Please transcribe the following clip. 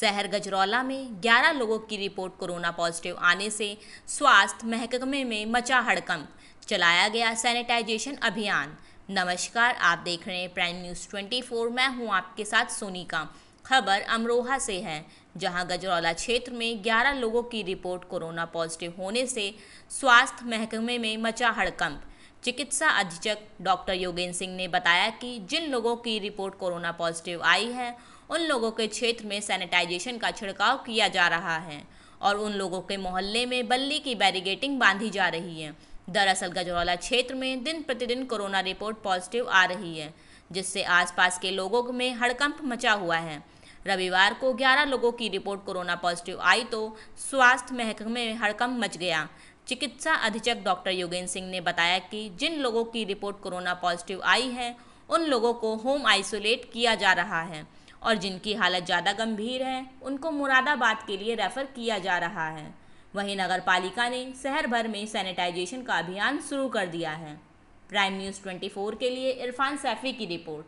शहर गजरौला में 11 लोगों की रिपोर्ट कोरोना पॉजिटिव आने से स्वास्थ्य महकमे में मचा हड़कंप चलाया गया सैनिटाइजेशन अभियान नमस्कार आप देख रहे हैं प्राइम न्यूज़ 24 मैं हूं आपके साथ सोनिका खबर अमरोहा से है जहां गजरौला क्षेत्र में 11 लोगों की रिपोर्ट कोरोना पॉजिटिव होने से स्वास्थ्य महकमे में मचा हड़कंप चिकित्सा अधीक्षक डॉक्टर योगेंद्र सिंह ने बताया कि जिन लोगों की रिपोर्ट कोरोना पॉजिटिव आई है उन लोगों के क्षेत्र में सैनिटाइजेशन का छिड़काव किया जा रहा है और उन लोगों के मोहल्ले में बल्ली की बैरिगेटिंग बांधी जा रही है दरअसल गजरौला क्षेत्र में दिन प्रतिदिन कोरोना रिपोर्ट पॉजिटिव आ रही है जिससे आसपास के लोगों में हड़कंप मचा हुआ है रविवार को 11 लोगों की रिपोर्ट कोरोना पॉजिटिव आई तो स्वास्थ्य महकमे में हड़कंप मच गया चिकित्सा अधीक्षक डॉक्टर योगेंद्र सिंह ने बताया कि जिन लोगों की रिपोर्ट कोरोना पॉजिटिव आई है उन लोगों को होम आइसोलेट किया जा रहा है और जिनकी हालत ज़्यादा गंभीर है उनको मुरादाबाद के लिए रेफ़र किया जा रहा है वहीं नगर पालिका ने शहर भर में सैनिटाइजेशन का अभियान शुरू कर दिया है प्राइम न्यूज़ 24 के लिए इरफान सैफी की रिपोर्ट